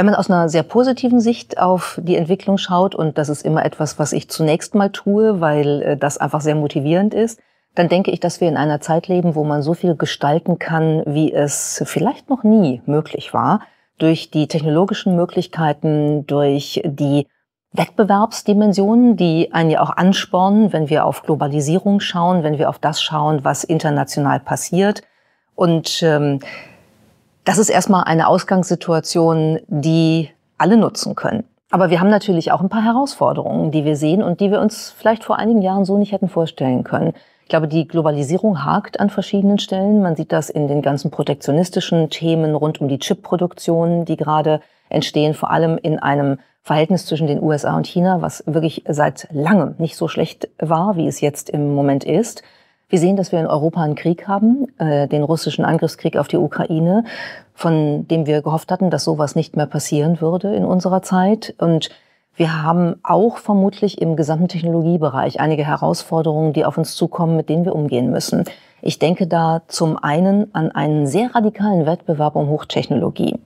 Wenn man aus einer sehr positiven Sicht auf die Entwicklung schaut, und das ist immer etwas, was ich zunächst mal tue, weil äh, das einfach sehr motivierend ist, dann denke ich, dass wir in einer Zeit leben, wo man so viel gestalten kann, wie es vielleicht noch nie möglich war, durch die technologischen Möglichkeiten, durch die Wettbewerbsdimensionen, die einen ja auch anspornen, wenn wir auf Globalisierung schauen, wenn wir auf das schauen, was international passiert. Und ähm, das ist erstmal eine Ausgangssituation, die alle nutzen können. Aber wir haben natürlich auch ein paar Herausforderungen, die wir sehen und die wir uns vielleicht vor einigen Jahren so nicht hätten vorstellen können. Ich glaube, die Globalisierung hakt an verschiedenen Stellen. Man sieht das in den ganzen protektionistischen Themen rund um die Chip-Produktion, die gerade entstehen, vor allem in einem Verhältnis zwischen den USA und China, was wirklich seit langem nicht so schlecht war, wie es jetzt im Moment ist. Wir sehen, dass wir in Europa einen Krieg haben, äh, den russischen Angriffskrieg auf die Ukraine, von dem wir gehofft hatten, dass sowas nicht mehr passieren würde in unserer Zeit. Und wir haben auch vermutlich im gesamten Technologiebereich einige Herausforderungen, die auf uns zukommen, mit denen wir umgehen müssen. Ich denke da zum einen an einen sehr radikalen Wettbewerb um Hochtechnologie.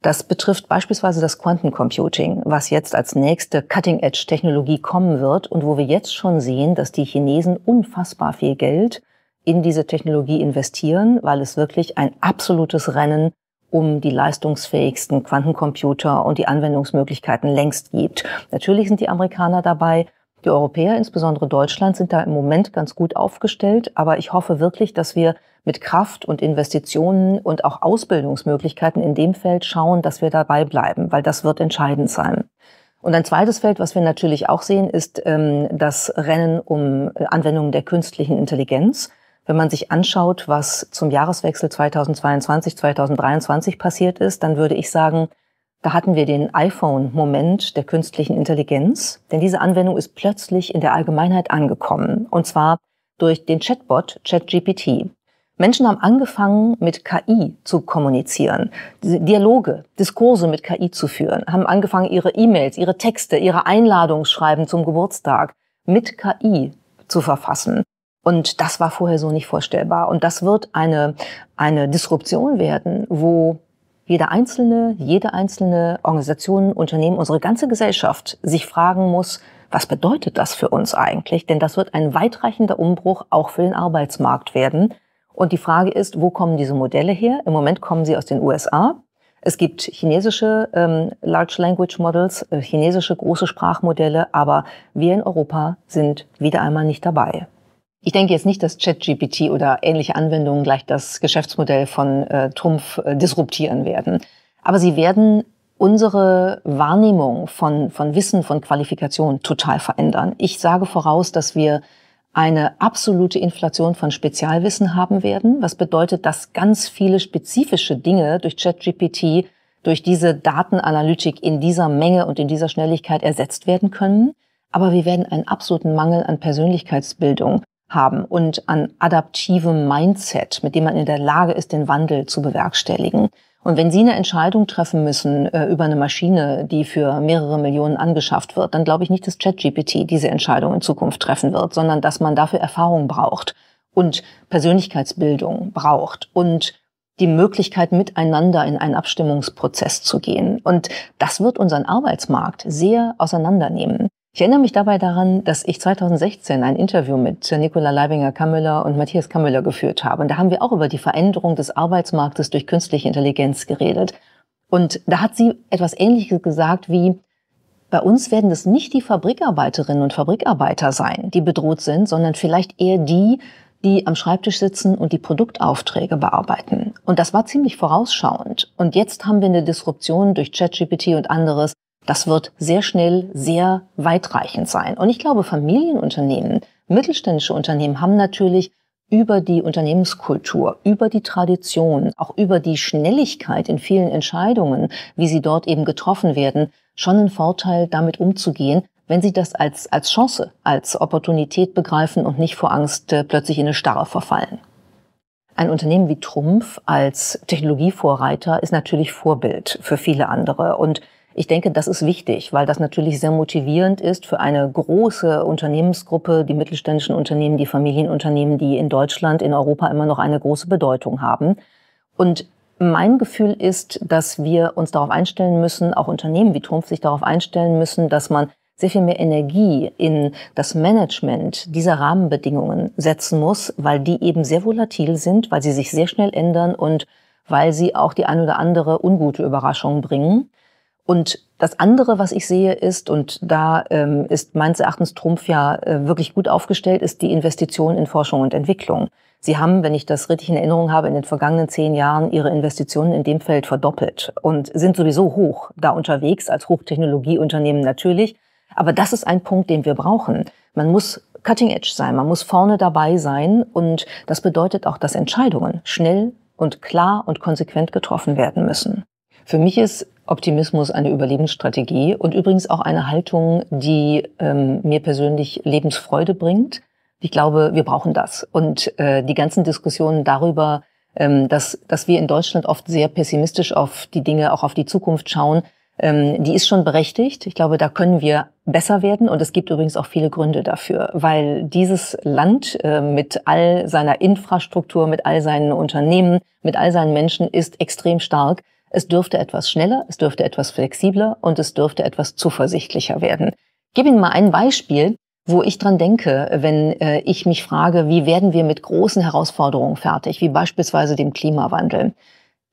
Das betrifft beispielsweise das Quantencomputing, was jetzt als nächste Cutting-Edge-Technologie kommen wird und wo wir jetzt schon sehen, dass die Chinesen unfassbar viel Geld in diese Technologie investieren, weil es wirklich ein absolutes Rennen um die leistungsfähigsten Quantencomputer und die Anwendungsmöglichkeiten längst gibt. Natürlich sind die Amerikaner dabei, die Europäer, insbesondere Deutschland, sind da im Moment ganz gut aufgestellt, aber ich hoffe wirklich, dass wir mit Kraft und Investitionen und auch Ausbildungsmöglichkeiten in dem Feld schauen, dass wir dabei bleiben, weil das wird entscheidend sein. Und ein zweites Feld, was wir natürlich auch sehen, ist ähm, das Rennen um äh, Anwendungen der künstlichen Intelligenz. Wenn man sich anschaut, was zum Jahreswechsel 2022, 2023 passiert ist, dann würde ich sagen, da hatten wir den iPhone-Moment der künstlichen Intelligenz, denn diese Anwendung ist plötzlich in der Allgemeinheit angekommen, und zwar durch den Chatbot ChatGPT. Menschen haben angefangen, mit KI zu kommunizieren, Dialoge, Diskurse mit KI zu führen, haben angefangen, ihre E-Mails, ihre Texte, ihre Einladungsschreiben zum Geburtstag mit KI zu verfassen. Und das war vorher so nicht vorstellbar. Und das wird eine, eine Disruption werden, wo jeder Einzelne, jede einzelne Organisation, Unternehmen, unsere ganze Gesellschaft sich fragen muss, was bedeutet das für uns eigentlich? Denn das wird ein weitreichender Umbruch auch für den Arbeitsmarkt werden. Und die Frage ist, wo kommen diese Modelle her? Im Moment kommen sie aus den USA. Es gibt chinesische ähm, Large Language Models, äh, chinesische große Sprachmodelle, aber wir in Europa sind wieder einmal nicht dabei. Ich denke jetzt nicht, dass ChatGPT oder ähnliche Anwendungen gleich das Geschäftsmodell von äh, Trumpf äh, disruptieren werden. Aber sie werden unsere Wahrnehmung von, von Wissen, von Qualifikation total verändern. Ich sage voraus, dass wir eine absolute Inflation von Spezialwissen haben werden, was bedeutet, dass ganz viele spezifische Dinge durch ChatGPT, durch diese Datenanalytik in dieser Menge und in dieser Schnelligkeit ersetzt werden können. Aber wir werden einen absoluten Mangel an Persönlichkeitsbildung haben und an adaptivem Mindset, mit dem man in der Lage ist, den Wandel zu bewerkstelligen. Und wenn Sie eine Entscheidung treffen müssen äh, über eine Maschine, die für mehrere Millionen angeschafft wird, dann glaube ich nicht, dass ChatGPT diese Entscheidung in Zukunft treffen wird, sondern dass man dafür Erfahrung braucht und Persönlichkeitsbildung braucht und die Möglichkeit, miteinander in einen Abstimmungsprozess zu gehen. Und das wird unseren Arbeitsmarkt sehr auseinandernehmen. Ich erinnere mich dabei daran, dass ich 2016 ein Interview mit Nicola Leibinger-Kammüller und Matthias Kammüller geführt habe. Und da haben wir auch über die Veränderung des Arbeitsmarktes durch künstliche Intelligenz geredet. Und da hat sie etwas Ähnliches gesagt wie, bei uns werden es nicht die Fabrikarbeiterinnen und Fabrikarbeiter sein, die bedroht sind, sondern vielleicht eher die, die am Schreibtisch sitzen und die Produktaufträge bearbeiten. Und das war ziemlich vorausschauend. Und jetzt haben wir eine Disruption durch ChatGPT und anderes, das wird sehr schnell sehr weitreichend sein. Und ich glaube, Familienunternehmen, mittelständische Unternehmen haben natürlich über die Unternehmenskultur, über die Tradition, auch über die Schnelligkeit in vielen Entscheidungen, wie sie dort eben getroffen werden, schon einen Vorteil, damit umzugehen, wenn sie das als, als Chance, als Opportunität begreifen und nicht vor Angst äh, plötzlich in eine Starre verfallen. Ein Unternehmen wie Trumpf als Technologievorreiter ist natürlich Vorbild für viele andere und ich denke, das ist wichtig, weil das natürlich sehr motivierend ist für eine große Unternehmensgruppe, die mittelständischen Unternehmen, die Familienunternehmen, die in Deutschland, in Europa immer noch eine große Bedeutung haben. Und mein Gefühl ist, dass wir uns darauf einstellen müssen, auch Unternehmen wie Trumpf sich darauf einstellen müssen, dass man sehr viel mehr Energie in das Management dieser Rahmenbedingungen setzen muss, weil die eben sehr volatil sind, weil sie sich sehr schnell ändern und weil sie auch die ein oder andere ungute Überraschung bringen. Und das andere, was ich sehe, ist, und da ähm, ist meines Erachtens Trumpf ja äh, wirklich gut aufgestellt, ist die Investition in Forschung und Entwicklung. Sie haben, wenn ich das richtig in Erinnerung habe, in den vergangenen zehn Jahren ihre Investitionen in dem Feld verdoppelt und sind sowieso hoch da unterwegs als Hochtechnologieunternehmen natürlich. Aber das ist ein Punkt, den wir brauchen. Man muss cutting edge sein, man muss vorne dabei sein und das bedeutet auch, dass Entscheidungen schnell und klar und konsequent getroffen werden müssen. Für mich ist Optimismus eine Überlebensstrategie und übrigens auch eine Haltung, die ähm, mir persönlich Lebensfreude bringt. Ich glaube, wir brauchen das. Und äh, die ganzen Diskussionen darüber, ähm, dass, dass wir in Deutschland oft sehr pessimistisch auf die Dinge, auch auf die Zukunft schauen, ähm, die ist schon berechtigt. Ich glaube, da können wir besser werden. Und es gibt übrigens auch viele Gründe dafür, weil dieses Land äh, mit all seiner Infrastruktur, mit all seinen Unternehmen, mit all seinen Menschen ist extrem stark. Es dürfte etwas schneller, es dürfte etwas flexibler und es dürfte etwas zuversichtlicher werden. Ich gebe Ihnen mal ein Beispiel, wo ich dran denke, wenn äh, ich mich frage, wie werden wir mit großen Herausforderungen fertig, wie beispielsweise dem Klimawandel.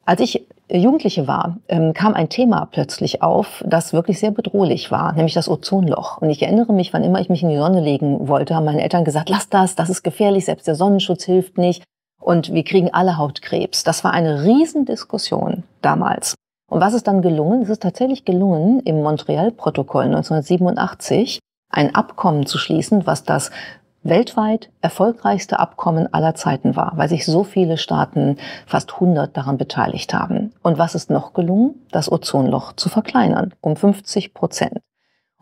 Als ich äh, Jugendliche war, ähm, kam ein Thema plötzlich auf, das wirklich sehr bedrohlich war, nämlich das Ozonloch. Und ich erinnere mich, wann immer ich mich in die Sonne legen wollte, haben meine Eltern gesagt, lass das, das ist gefährlich, selbst der Sonnenschutz hilft nicht und wir kriegen alle Hautkrebs. Das war eine Riesendiskussion damals. Und was ist dann gelungen? Es ist tatsächlich gelungen, im Montreal-Protokoll 1987 ein Abkommen zu schließen, was das weltweit erfolgreichste Abkommen aller Zeiten war, weil sich so viele Staaten, fast 100, daran beteiligt haben. Und was ist noch gelungen? Das Ozonloch zu verkleinern, um 50 Prozent.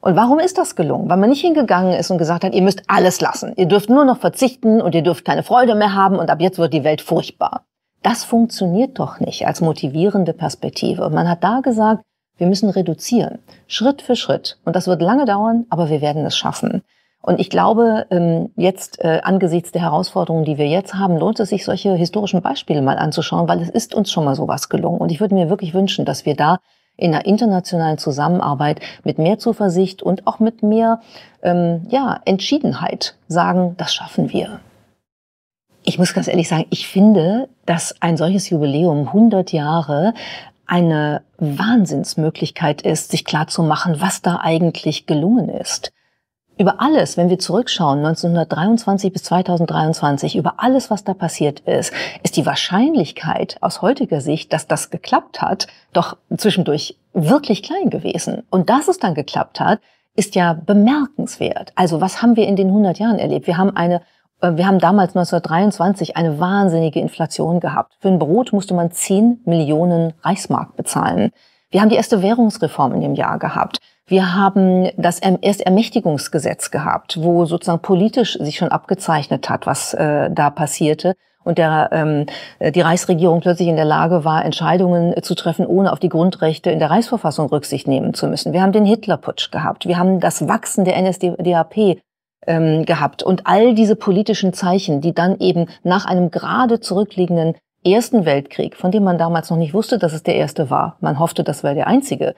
Und warum ist das gelungen? Weil man nicht hingegangen ist und gesagt hat, ihr müsst alles lassen. Ihr dürft nur noch verzichten und ihr dürft keine Freude mehr haben und ab jetzt wird die Welt furchtbar. Das funktioniert doch nicht als motivierende Perspektive. Und man hat da gesagt, wir müssen reduzieren. Schritt für Schritt. Und das wird lange dauern, aber wir werden es schaffen. Und ich glaube, ähm, jetzt äh, angesichts der Herausforderungen, die wir jetzt haben, lohnt es sich, solche historischen Beispiele mal anzuschauen, weil es ist uns schon mal sowas gelungen. Und ich würde mir wirklich wünschen, dass wir da in der internationalen Zusammenarbeit mit mehr Zuversicht und auch mit mehr ähm, ja, Entschiedenheit sagen, das schaffen wir. Ich muss ganz ehrlich sagen, ich finde, dass ein solches Jubiläum 100 Jahre eine Wahnsinnsmöglichkeit ist, sich klarzumachen, was da eigentlich gelungen ist über alles, wenn wir zurückschauen, 1923 bis 2023, über alles, was da passiert ist, ist die Wahrscheinlichkeit aus heutiger Sicht, dass das geklappt hat, doch zwischendurch wirklich klein gewesen. Und dass es dann geklappt hat, ist ja bemerkenswert. Also was haben wir in den 100 Jahren erlebt? Wir haben eine äh, wir haben damals 1923 eine wahnsinnige Inflation gehabt. Für ein Brot musste man 10 Millionen Reichsmark bezahlen. Wir haben die erste Währungsreform in dem Jahr gehabt. Wir haben das erm-, erste Ermächtigungsgesetz gehabt, wo sozusagen politisch sich schon abgezeichnet hat, was äh, da passierte und der, ähm, die Reichsregierung plötzlich in der Lage war, Entscheidungen äh, zu treffen, ohne auf die Grundrechte in der Reichsverfassung Rücksicht nehmen zu müssen. Wir haben den Hitlerputsch gehabt, wir haben das Wachsen der NSDAP ähm, gehabt und all diese politischen Zeichen, die dann eben nach einem gerade zurückliegenden Ersten Weltkrieg, von dem man damals noch nicht wusste, dass es der erste war, man hoffte, das wäre der einzige,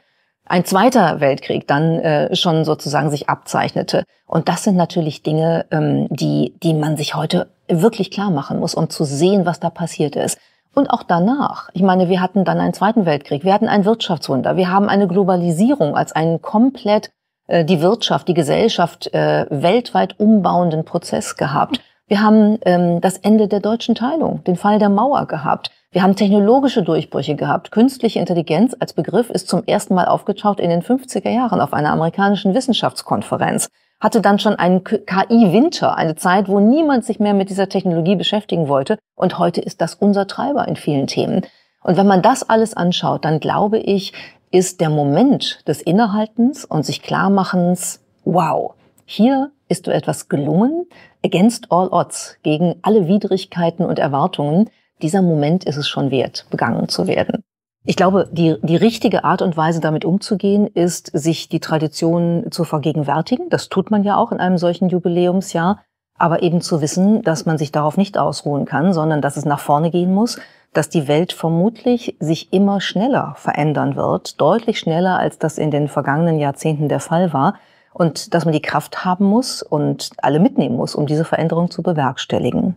ein zweiter Weltkrieg dann äh, schon sozusagen sich abzeichnete. Und das sind natürlich Dinge, ähm, die, die man sich heute wirklich klar machen muss, um zu sehen, was da passiert ist. Und auch danach. Ich meine, wir hatten dann einen Zweiten Weltkrieg, wir hatten ein Wirtschaftswunder, wir haben eine Globalisierung als einen komplett äh, die Wirtschaft, die Gesellschaft äh, weltweit umbauenden Prozess gehabt. Wir haben ähm, das Ende der deutschen Teilung, den Fall der Mauer gehabt. Wir haben technologische Durchbrüche gehabt. Künstliche Intelligenz als Begriff ist zum ersten Mal aufgetaucht in den 50er Jahren auf einer amerikanischen Wissenschaftskonferenz. Hatte dann schon einen KI-Winter, eine Zeit, wo niemand sich mehr mit dieser Technologie beschäftigen wollte. Und heute ist das unser Treiber in vielen Themen. Und wenn man das alles anschaut, dann glaube ich, ist der Moment des Innehaltens und sich Klarmachens, wow, hier ist du etwas gelungen, against all odds, gegen alle Widrigkeiten und Erwartungen dieser Moment ist es schon wert, begangen zu werden. Ich glaube, die, die richtige Art und Weise, damit umzugehen, ist, sich die Tradition zu vergegenwärtigen. Das tut man ja auch in einem solchen Jubiläumsjahr. Aber eben zu wissen, dass man sich darauf nicht ausruhen kann, sondern dass es nach vorne gehen muss, dass die Welt vermutlich sich immer schneller verändern wird, deutlich schneller, als das in den vergangenen Jahrzehnten der Fall war. Und dass man die Kraft haben muss und alle mitnehmen muss, um diese Veränderung zu bewerkstelligen.